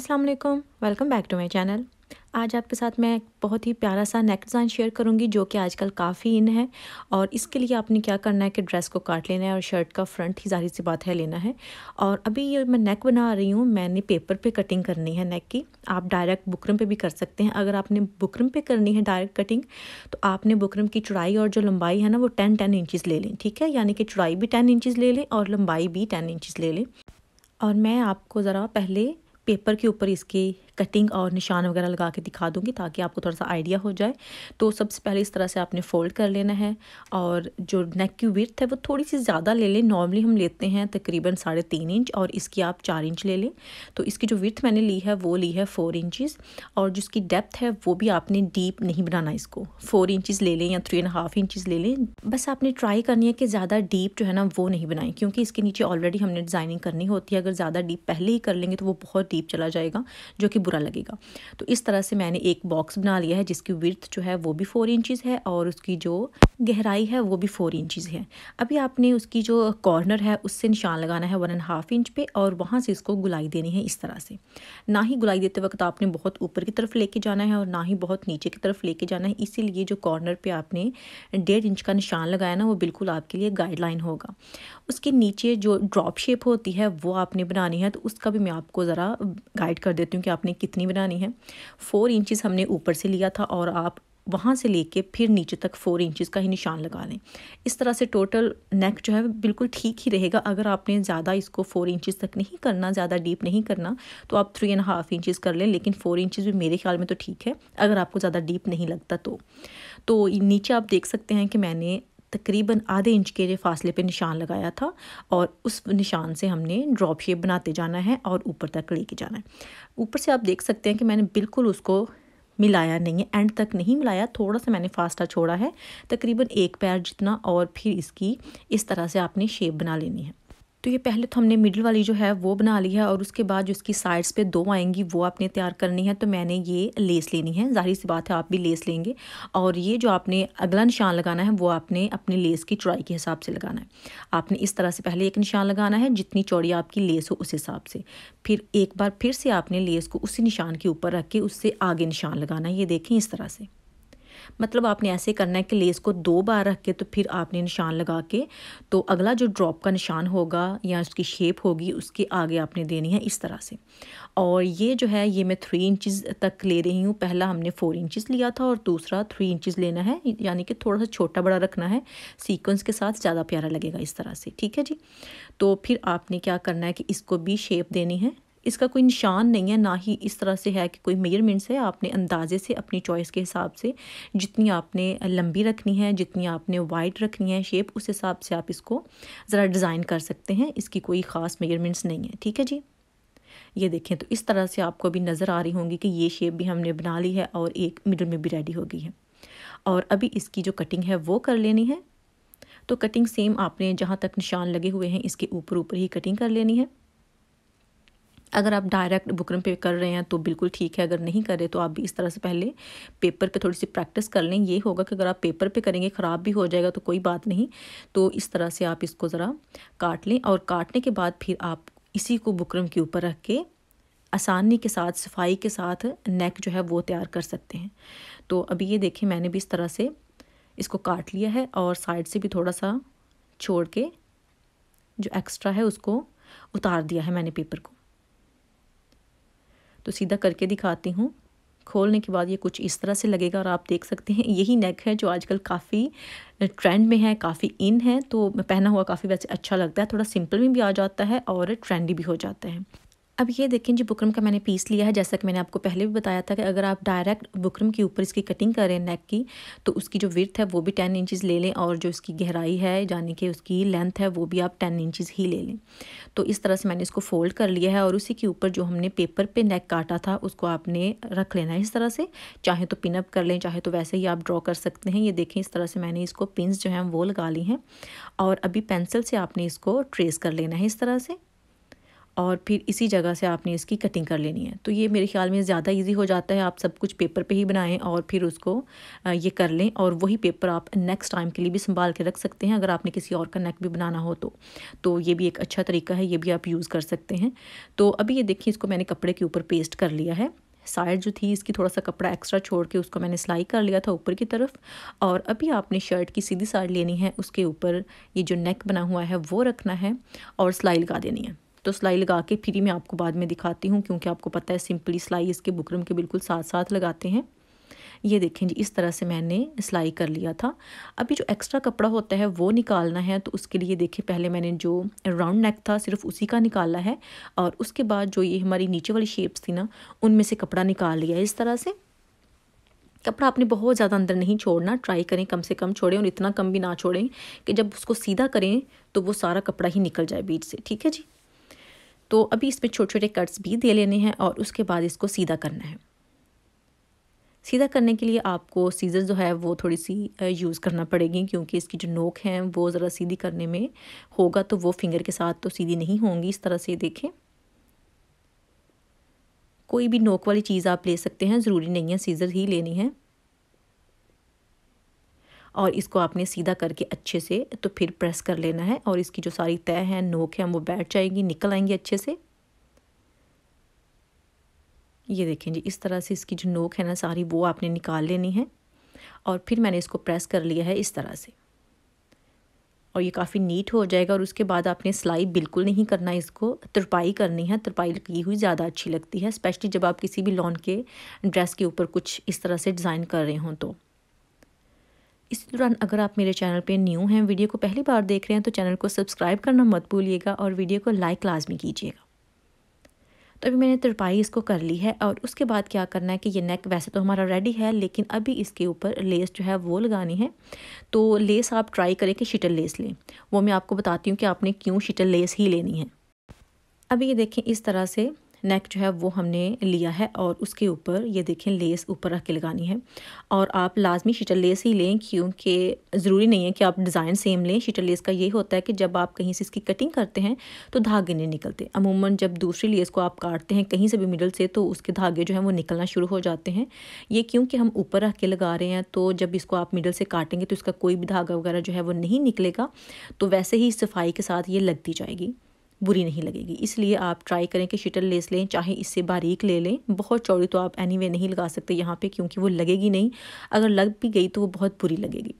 अस्सलाम वालेकुम welcome back to my channel आज आपके साथ मैं बहुत ही प्यारा सा नेक डिज़ाइन शेयर करूंगी जो कि आजकल काफ़ी इन है और इसके लिए आपने क्या करना है कि ड्रेस को काट लेना है और शर्ट का फ्रंट ही जाहिर सी बात है लेना है और अभी ये मैं नेक बना रही हूँ मैंने पेपर पे कटिंग करनी है नेक की आप डायरेक्ट बुकरम पे भी कर सकते हैं अगर आपने बुकरम पे करनी है डायरेक्ट कटिंग तो आपने बुकरम की चौड़ाई और जो लंबाई है ना वो टेन टेन इंचज़ ले लें ठीक है यानी कि चौड़ाई भी टेन इंचज़ ले लें और लंबाई भी टेन इंचज़ ले लें और मैं आपको ज़रा पहले पेपर के ऊपर इसकी कटिंग और निशान वगैरह लगा के दिखा दूँगी ताकि आपको थोड़ा सा आइडिया हो जाए तो सबसे पहले इस तरह से आपने फ़ोल्ड कर लेना है और जो नेक की विर्थ है वो थोड़ी सी ज़्यादा ले लें नॉर्मली हम लेते हैं तकरीबन साढ़े तीन इंच और इसकी आप चार इंच ले लें तो इसकी जो विर्थ मैंने ली है वो ली है फ़ोर इंचज़ और जिसकी डेप्थ है वो भी आपने डीप नहीं बनाना इसको फ़ोर इंचज़ ले लें या थ्री एंड हाफ इंचज़ ले लें बस आपने ट्राई करनी है कि ज़्यादा डीप जो है ना वो नहीं बनाएं क्योंकि इसके नीचे ऑलरेडी हमने डिज़ाइनिंग करनी होती है अगर ज़्यादा डीप पहले ही कर लेंगे तो वो बहुत डीप चला जाएगा जो कि बुरा लगेगा तो इस तरह से मैंने एक बॉक्स बना लिया है जिसकी विर्थ जो है वो भी फ़ोर इंचज़ है और उसकी जो गहराई है वो भी फ़ोर इंचज़ है अभी आपने उसकी जो कॉर्नर है उससे निशान लगाना है वन एंड हाफ इंच पे और वहाँ से इसको गुलाई देनी है इस तरह से ना ही गुलाई देते वक्त आपने बहुत ऊपर की तरफ लेके जाना है और ना ही बहुत नीचे की तरफ लेके जाना है इसीलिए जो कॉर्नर पे आपने डेढ़ इंच का निशान लगाया ना वो बिल्कुल आपके लिए गाइडलाइन होगा उसके नीचे जो ड्रॉप शेप होती है वो आपने बनानी है तो उसका भी मैं आपको ज़रा गाइड कर देती हूँ कि आपने कितनी बनानी है फ़ोर इंचज़ हमने ऊपर से लिया था और आप वहाँ से लेके फिर नीचे तक फोर इंचज़ का ही निशान लगा लें इस तरह से टोटल नेक जो है बिल्कुल ठीक ही रहेगा अगर आपने ज़्यादा इसको फोर इंचज़ तक नहीं करना ज़्यादा डीप नहीं करना तो आप थ्री एंड हाफ इंचज़ कर लें लेकिन फोर इंचज़ भी मेरे ख्याल में तो ठीक है अगर आपको ज़्यादा डीप नहीं लगता तो, तो नीचे आप देख सकते हैं कि मैंने तकरीबन आधे इंच के फासले पे निशान लगाया था और उस निशान से हमने ड्रॉप शेप बनाते जाना है और ऊपर तक लेके जाना है ऊपर से आप देख सकते हैं कि मैंने बिल्कुल उसको मिलाया नहीं है एंड तक नहीं मिलाया थोड़ा सा मैंने फास्टा छोड़ा है तकरीबन एक पैर जितना और फिर इसकी इस तरह से आपने शेप बना लेनी है तो ये पहले तो हमने मिडिल वाली जो है वो बना ली है और उसके बाद जो उसकी साइड्स पे दो आएंगी वो आपने तैयार करनी है तो मैंने ये लेस लेनी है जाहिर सी बात है आप भी लेस लेंगे और ये जो आपने अगला निशान लगाना है वो आपने अपनी लेस की चौड़ाई के हिसाब से लगाना है आपने इस तरह से पहले एक निशान लगाना है जितनी चौड़ी आपकी लेस हो उस हिसाब से फिर एक बार फिर से आपने लेस को उसी निशान के ऊपर रख के उससे आगे निशान लगाना है ये देखें इस तरह से मतलब आपने ऐसे करना है कि लेस को दो बार रख के तो फिर आपने निशान लगा के तो अगला जो ड्रॉप का निशान होगा या उसकी शेप होगी उसके आगे आपने देनी है इस तरह से और ये जो है ये मैं थ्री इंचज़ तक ले रही हूँ पहला हमने फ़ोर इंचज़ लिया था और दूसरा थ्री इंचज़ लेना है यानी कि थोड़ा सा छोटा बड़ा रखना है सीक्वेंस के साथ ज़्यादा प्यारा लगेगा इस तरह से ठीक है जी तो फिर आपने क्या करना है कि इसको भी शेप देनी है इसका कोई निशान नहीं है ना ही इस तरह से है कि कोई मेजरमेंट्स है आपने अंदाजे से अपनी चॉइस के हिसाब से जितनी आपने लंबी रखनी है जितनी आपने वाइड रखनी है शेप उस हिसाब से आप इसको ज़रा डिज़ाइन कर सकते हैं इसकी कोई ख़ास मेजरमेंट्स नहीं है ठीक है जी ये देखें तो इस तरह से आपको अभी नज़र आ रही होंगी कि ये शेप भी हमने बना ली है और एक मिडल में भी रेडी हो गई है और अभी इसकी जो कटिंग है वो कर लेनी है तो कटिंग सेम आपने जहाँ तक निशान लगे हुए हैं इसके ऊपर ऊपर ही कटिंग कर लेनी है अगर आप डायरेक्ट बुकरम पे कर रहे हैं तो बिल्कुल ठीक है अगर नहीं कर रहे तो आप भी इस तरह से पहले पेपर पे थोड़ी सी प्रैक्टिस कर लें ये होगा कि अगर आप पेपर पे करेंगे ख़राब भी हो जाएगा तो कोई बात नहीं तो इस तरह से आप इसको ज़रा काट लें और काटने के बाद फिर आप इसी को बुकरम के ऊपर रख के आसानी के साथ सफाई के साथ नेक जो है वो तैयार कर सकते हैं तो अभी ये देखें मैंने भी इस तरह से इसको काट लिया है और साइड से भी थोड़ा सा छोड़ के जो एक्स्ट्रा है उसको उतार दिया है मैंने पेपर को तो सीधा करके दिखाती हूँ खोलने के बाद ये कुछ इस तरह से लगेगा और आप देख सकते हैं यही नेक है जो आजकल काफ़ी ट्रेंड में है काफ़ी इन है तो पहना हुआ काफ़ी वैसे अच्छा लगता है थोड़ा सिंपल में भी आ जाता है और ट्रेंडी भी हो जाता है अब ये देखें जी बुकरम का मैंने पीस लिया है जैसा कि मैंने आपको पहले भी बताया था कि अगर आप डायरेक्ट बुकरम के ऊपर इसकी कटिंग करें नेक की तो उसकी जो विर्थ है वो भी टेन इंचज़ ले लें और जो इसकी गहराई है यानी कि उसकी लेंथ है वो भी आप टेन इंचज़ ही ले लें तो इस तरह से मैंने इसको फोल्ड कर लिया है और उसी के ऊपर जो हमने पेपर पे नेक काटा था उसको आपने रख लेना है इस तरह से चाहे तो पिनअप कर लें चाहे तो वैसे ही आप ड्रॉ कर सकते हैं ये देखें इस तरह से मैंने इसको पिन जो हैं वो लगा ली हैं और अभी पेंसिल से आपने इसको ट्रेस कर लेना है इस तरह से और फिर इसी जगह से आपने इसकी कटिंग कर लेनी है तो ये मेरे ख्याल में ज़्यादा इजी हो जाता है आप सब कुछ पेपर पे ही बनाएं और फिर उसको ये कर लें और वही पेपर आप नेक्स्ट टाइम के लिए भी संभाल के रख सकते हैं अगर आपने किसी और का नेक भी बनाना हो तो तो ये भी एक अच्छा तरीका है ये भी आप यूज़ कर सकते हैं तो अभी ये देखिए इसको मैंने कपड़े के ऊपर पेस्ट कर लिया है साइड जो थी इसकी थोड़ा सा कपड़ा एक्स्ट्रा छोड़ के उसको मैंने सिलाई कर लिया था ऊपर की तरफ और अभी आपने शर्ट की सीधी साइड लेनी है उसके ऊपर ये जो नेक बना हुआ है वो रखना है और सिलाई लगा देनी है तो सिलाई लगा के फिर मैं आपको बाद में दिखाती हूँ क्योंकि आपको पता है सिंपली सिलाई इसके बुकरम के बिल्कुल साथ साथ लगाते हैं ये देखें जी इस तरह से मैंने सिलाई कर लिया था अभी जो एक्स्ट्रा कपड़ा होता है वो निकालना है तो उसके लिए देखें पहले मैंने जो राउंड नेक था सिर्फ उसी का निकाला है और उसके बाद जो ये हमारी नीचे वाली शेप्स थी ना उनमें से कपड़ा निकाल लिया इस तरह से कपड़ा आपने बहुत ज़्यादा अंदर नहीं छोड़ना ट्राई करें कम से कम छोड़ें और इतना कम भी ना छोड़ें कि जब उसको सीधा करें तो वो सारा कपड़ा ही निकल जाए बीच से ठीक है जी तो अभी इसमें छोटे छोटे कट्स भी दे लेने हैं और उसके बाद इसको सीधा करना है सीधा करने के लिए आपको सीज़र जो है वो थोड़ी सी यूज़ करना पड़ेगी क्योंकि इसकी जो नोक है वो ज़रा सीधी करने में होगा तो वो फिंगर के साथ तो सीधी नहीं होंगी इस तरह से देखें कोई भी नोक वाली चीज़ आप ले सकते हैं ज़रूरी नहीं है सीज़र ही लेनी है और इसको आपने सीधा करके अच्छे से तो फिर प्रेस कर लेना है और इसकी जो सारी तय है नोक है वो बैठ जाएगी निकल आएंगी अच्छे से ये देखें जी इस तरह से इसकी जो नोक है ना सारी वो आपने निकाल लेनी है और फिर मैंने इसको प्रेस कर लिया है इस तरह से और ये काफ़ी नीट हो जाएगा और उसके बाद आपने सिलाई बिल्कुल नहीं करना इसको तरपाई करनी है तरपाई की हुई ज़्यादा अच्छी लगती है स्पेशली जब आप किसी भी लॉन के ड्रेस के ऊपर कुछ इस तरह से डिज़ाइन कर रहे हों तो इसी दौरान अगर आप मेरे चैनल पे न्यू हैं वीडियो को पहली बार देख रहे हैं तो चैनल को सब्सक्राइब करना मत भूलिएगा और वीडियो को लाइक लाजमी कीजिएगा तो अभी मैंने तिरपाई इसको कर ली है और उसके बाद क्या करना है कि ये नेक वैसे तो हमारा रेडी है लेकिन अभी इसके ऊपर लेस जो है वो लगानी है तो लेस आप ट्राई करें कि शीटल लेस लें वो मैं आपको बताती हूँ कि आपने क्यों शीटल लेस ही लेनी है अभी ये देखें इस तरह से नेक जो है वो हमने लिया है और उसके ऊपर ये देखें लेस ऊपर रख के लगानी है और आप लाजमी शीटर लेस ही लें क्योंकि ज़रूरी नहीं है कि आप डिज़ाइन सेम लें शीटर लेस का ये होता है कि जब आप कहीं से इसकी कटिंग करते हैं तो धागे नहीं निकलते अमूमन जब दूसरी लेस को आप काटते हैं कहीं से भी मिडल से तो उसके धागे जो है वो निकलना शुरू हो जाते हैं ये क्योंकि हम ऊपर रख के लगा रहे हैं तो जब इसको आप मिडल से काटेंगे तो इसका कोई भी धागा वगैरह जो है वो नहीं निकलेगा तो वैसे ही सफाई के साथ ये लगती जाएगी बुरी नहीं लगेगी इसलिए आप ट्राई करें कि शिटल लेस लें चाहे इससे बारीक ले लें बहुत चौड़ी तो आप एनी anyway नहीं लगा सकते यहाँ पे क्योंकि वो लगेगी नहीं अगर लग भी गई तो वो बहुत बुरी लगेगी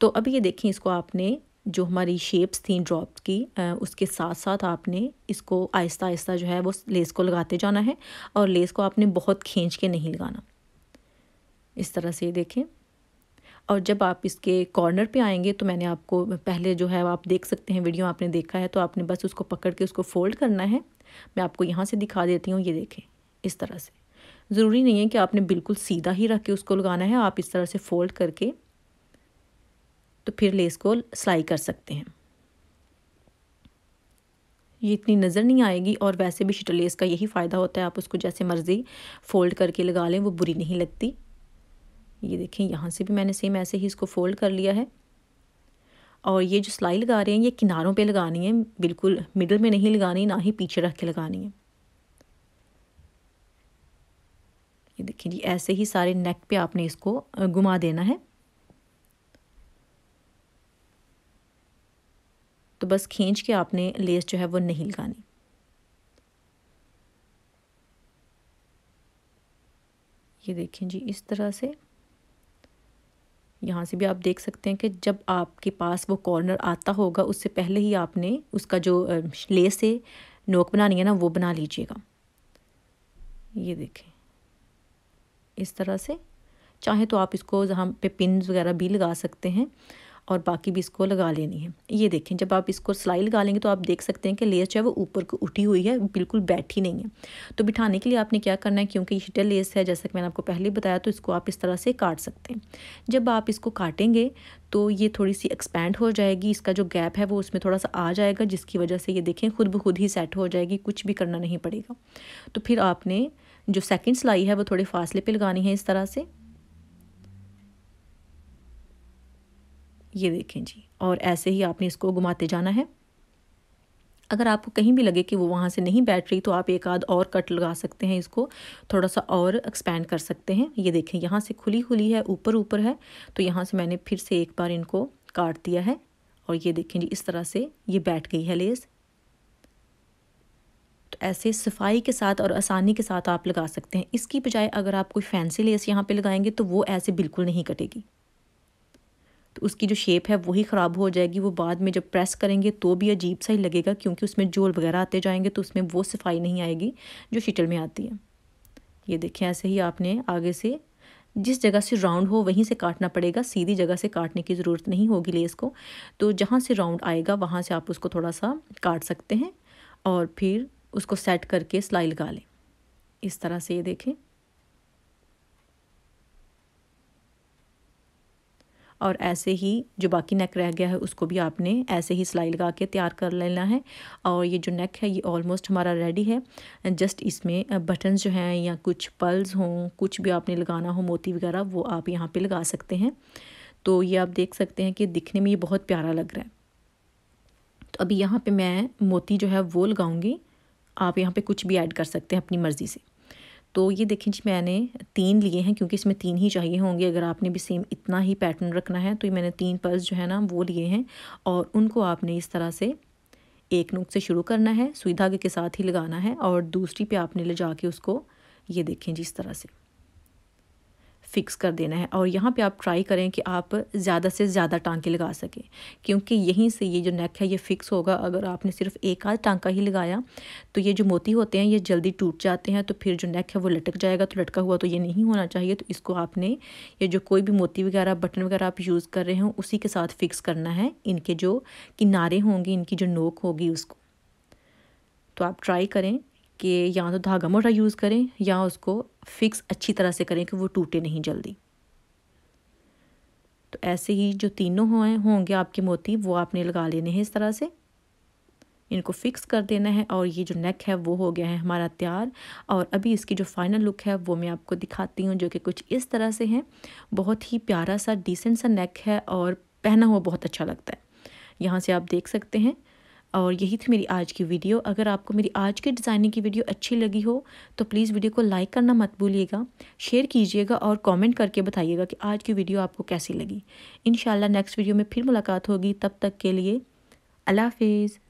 तो अब ये देखें इसको आपने जो हमारी शेप्स थी ड्रॉप की उसके साथ साथ आपने इसको आहिस्ता आहिस्ता जो है वो लेस को लगाते जाना है और लेस को आपने बहुत खींच के नहीं लगाना इस तरह से देखें और जब आप इसके कॉर्नर पे आएंगे तो मैंने आपको पहले जो है आप देख सकते हैं वीडियो आपने देखा है तो आपने बस उसको पकड़ के उसको फोल्ड करना है मैं आपको यहाँ से दिखा देती हूँ ये देखें इस तरह से ज़रूरी नहीं है कि आपने बिल्कुल सीधा ही रख के उसको लगाना है आप इस तरह से फोल्ड करके तो फिर लेस को सिलाई कर सकते हैं ये इतनी नज़र नहीं आएगी और वैसे भी शटल लेस का यही फ़ायदा होता है आप उसको जैसे मर्ज़ी फ़ोल्ड करके लगा लें वो बुरी नहीं लगती ये देखें यहाँ से भी मैंने सेम ऐसे ही इसको फोल्ड कर लिया है और ये जो सिलाई लगा रहे हैं ये किनारों पे लगानी है बिल्कुल मिडल में नहीं लगानी ना ही पीछे रख के लगानी है ये देखिए जी ऐसे ही सारे नेक पे आपने इसको घुमा देना है तो बस खींच के आपने लेस जो है वो नहीं लगानी ये देखें जी इस तरह से यहाँ से भी आप देख सकते हैं कि जब आपके पास वो कॉर्नर आता होगा उससे पहले ही आपने उसका जो लेस से नोक बनानी है ना वो बना लीजिएगा ये देखें इस तरह से चाहे तो आप इसको जहाँ पे पिन वगैरह भी लगा सकते हैं और बाकी भी इसको लगा लेनी है ये देखें जब आप इसको सिलाई लगा लेंगे तो आप देख सकते हैं कि लेस जो है वो ऊपर को उठी हुई है बिल्कुल बैठी नहीं है तो बिठाने के लिए आपने क्या करना है क्योंकि हिटल लेस है जैसा कि मैंने आपको पहले बताया तो इसको आप इस तरह से काट सकते हैं जब आप इसको काटेंगे तो ये थोड़ी सी एक्सपैंड हो जाएगी इसका जो गैप है वो उसमें थोड़ा सा आ जाएगा जिसकी वजह से ये देखें खुद ब खुद ही सेट हो जाएगी कुछ भी करना नहीं पड़ेगा तो फिर आपने जो सेकंड सिलाई है वो थोड़े फासले पे लगानी है इस तरह से ये देखें जी और ऐसे ही आपने इसको घुमाते जाना है अगर आपको कहीं भी लगे कि वो वहाँ से नहीं बैठ रही तो आप एक आध और कट लगा सकते हैं इसको थोड़ा सा और एक्सपेंड कर सकते हैं ये देखें यहाँ से खुली खुली है ऊपर ऊपर है तो यहाँ से मैंने फिर से एक बार इनको काट दिया है और ये देखें जी इस तरह से ये बैठ गई है लेस तो ऐसे सफाई के साथ और आसानी के साथ आप लगा सकते हैं इसकी बजाय अगर आप कोई फैंसी लेस यहाँ पे लगाएंगे तो वो ऐसे बिल्कुल नहीं कटेगी तो उसकी जो शेप है वही ख़राब हो जाएगी वो बाद में जब प्रेस करेंगे तो भी अजीब सा ही लगेगा क्योंकि उसमें जोल वगैरह आते जाएंगे तो उसमें वो सफाई नहीं आएगी जो शीटल में आती है ये देखें ऐसे ही आपने आगे से जिस जगह से राउंड हो वहीं से काटना पड़ेगा सीधी जगह से काटने की ज़रूरत नहीं होगी लेस को तो जहाँ से राउंड आएगा वहाँ से आप उसको थोड़ा सा काट सकते हैं और फिर उसको सेट करके सिलाई लगा लें इस तरह से ये देखें और ऐसे ही जो बाकी नेक रह गया है उसको भी आपने ऐसे ही सिलाई लगा के तैयार कर लेना है और ये जो नेक है ये ऑलमोस्ट हमारा रेडी है जस्ट इसमें बटन्स जो हैं या कुछ पल्स हों कुछ भी आपने लगाना हो मोती वगैरह वो आप यहाँ पर लगा सकते हैं तो ये आप देख सकते हैं कि दिखने में ये बहुत प्यारा लग रहा है तो अभी यहाँ पर मैं मोती जो है वो लगाऊँगी आप यहाँ पर कुछ भी ऐड कर सकते हैं अपनी मर्ज़ी से तो ये देखें जी मैंने तीन लिए हैं क्योंकि इसमें तीन ही चाहिए होंगे अगर आपने भी सेम इतना ही पैटर्न रखना है तो ये मैंने तीन पर्स जो है ना वो लिए हैं और उनको आपने इस तरह से एक नुक से शुरू करना है सुई धागे के साथ ही लगाना है और दूसरी पे आपने ले जाके उसको ये देखें जी इस तरह से फिक्स कर देना है और यहाँ पे आप ट्राई करें कि आप ज़्यादा से ज़्यादा टांके लगा सकें क्योंकि यहीं से ये जो नेक है ये फिक्स होगा अगर आपने सिर्फ एक आध टांका ही लगाया तो ये जो मोती होते हैं ये जल्दी टूट जाते हैं तो फिर जो नेक है वो लटक जाएगा तो लटका हुआ तो ये नहीं होना चाहिए तो इसको आपने ये जो कोई भी मोती वगैरह बटन वगैरह आप यूज़ कर रहे हो उसी के साथ फिक्स करना है इनके जो किनारे होंगे इनकी जो नोक होगी उसको तो आप ट्राई करें कि या तो धागा मोटा यूज़ करें या उसको फिक्स अच्छी तरह से करें कि वो टूटे नहीं जल्दी तो ऐसे ही जो तीनों हो होंगे आपके मोती वो आपने लगा लेने हैं इस तरह से इनको फिक्स कर देना है और ये जो नेक है वो हो गया है हमारा तैयार और अभी इसकी जो फाइनल लुक है वो मैं आपको दिखाती हूँ जो कि कुछ इस तरह से है बहुत ही प्यारा सा डिसेंट सा नेक है और पहना हुआ बहुत अच्छा लगता है यहाँ से आप देख सकते हैं और यही थी मेरी आज की वीडियो अगर आपको मेरी आज के डिज़ाइनिंग की वीडियो अच्छी लगी हो तो प्लीज़ वीडियो को लाइक करना मत भूलिएगा शेयर कीजिएगा और कमेंट करके बताइएगा कि आज की वीडियो आपको कैसी लगी इन नेक्स्ट वीडियो में फिर मुलाकात होगी तब तक के लिए अल्लाह हाफिज़